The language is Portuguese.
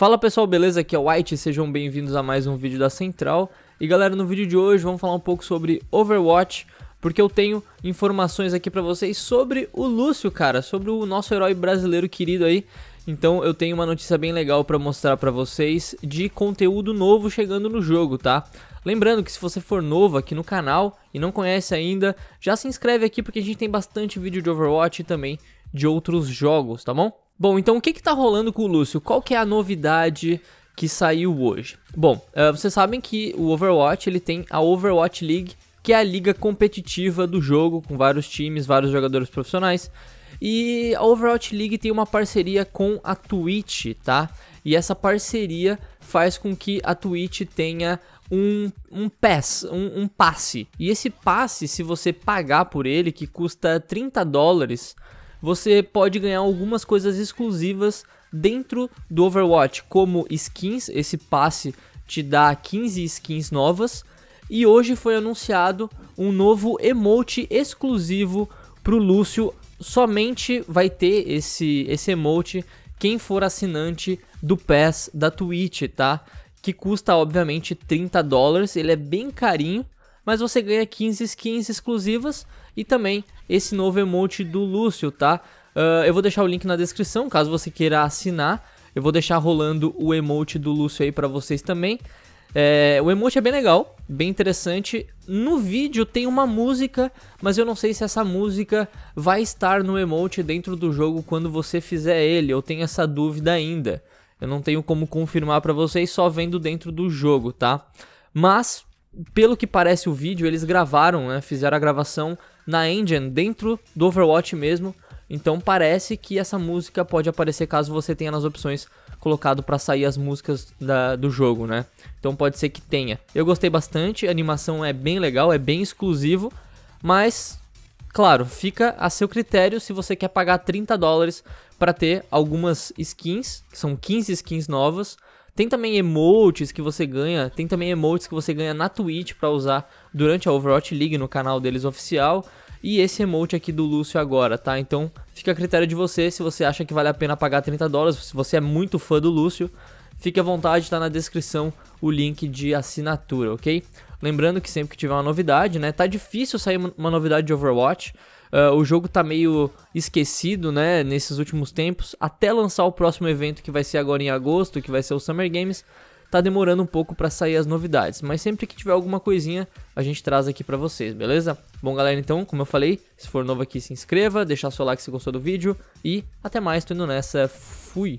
Fala pessoal, beleza? Aqui é o White, sejam bem-vindos a mais um vídeo da Central. E galera, no vídeo de hoje vamos falar um pouco sobre Overwatch, porque eu tenho informações aqui para vocês sobre o Lúcio, cara, sobre o nosso herói brasileiro querido aí. Então eu tenho uma notícia bem legal para mostrar para vocês de conteúdo novo chegando no jogo, tá? Lembrando que se você for novo aqui no canal e não conhece ainda, já se inscreve aqui porque a gente tem bastante vídeo de Overwatch e também de outros jogos, tá bom? Bom, então o que que tá rolando com o Lúcio? Qual que é a novidade que saiu hoje? Bom, uh, vocês sabem que o Overwatch, ele tem a Overwatch League, que é a liga competitiva do jogo, com vários times, vários jogadores profissionais. E a Overwatch League tem uma parceria com a Twitch, tá? E essa parceria faz com que a Twitch tenha um, um pass, um, um passe. E esse passe, se você pagar por ele, que custa 30 dólares, você pode ganhar algumas coisas exclusivas dentro do Overwatch, como skins, esse passe te dá 15 skins novas. E hoje foi anunciado um novo emote exclusivo para o Lúcio. Somente vai ter esse, esse emote quem for assinante do Pass da Twitch, tá? Que custa, obviamente, 30 dólares. Ele é bem carinho, mas você ganha 15 skins exclusivas e também esse novo emote do Lúcio, tá? Uh, eu vou deixar o link na descrição, caso você queira assinar. Eu vou deixar rolando o emote do Lúcio aí para vocês também. É, o emote é bem legal, bem interessante. No vídeo tem uma música, mas eu não sei se essa música vai estar no emote dentro do jogo quando você fizer ele. Eu tenho essa dúvida ainda. Eu não tenho como confirmar para vocês só vendo dentro do jogo, tá? Mas pelo que parece o vídeo, eles gravaram, né, fizeram a gravação na engine, dentro do Overwatch mesmo. Então parece que essa música pode aparecer caso você tenha nas opções colocado para sair as músicas da, do jogo, né? Então pode ser que tenha. Eu gostei bastante, a animação é bem legal, é bem exclusivo, mas claro, fica a seu critério se você quer pagar 30 dólares para ter algumas skins, que são 15 skins novas, tem também emotes que você ganha, tem também emotes que você ganha na Twitch para usar durante a Overwatch League no canal deles oficial. E esse emote aqui do Lúcio agora, tá? Então fica a critério de você se você acha que vale a pena pagar 30 dólares, se você é muito fã do Lúcio, fique à vontade, tá na descrição o link de assinatura, ok? Lembrando que sempre que tiver uma novidade, né? Tá difícil sair uma novidade de Overwatch. Uh, o jogo tá meio esquecido, né, nesses últimos tempos, até lançar o próximo evento que vai ser agora em agosto, que vai ser o Summer Games, tá demorando um pouco para sair as novidades, mas sempre que tiver alguma coisinha, a gente traz aqui para vocês, beleza? Bom, galera, então, como eu falei, se for novo aqui, se inscreva, deixar seu like se gostou do vídeo e até mais, tô indo nessa, fui.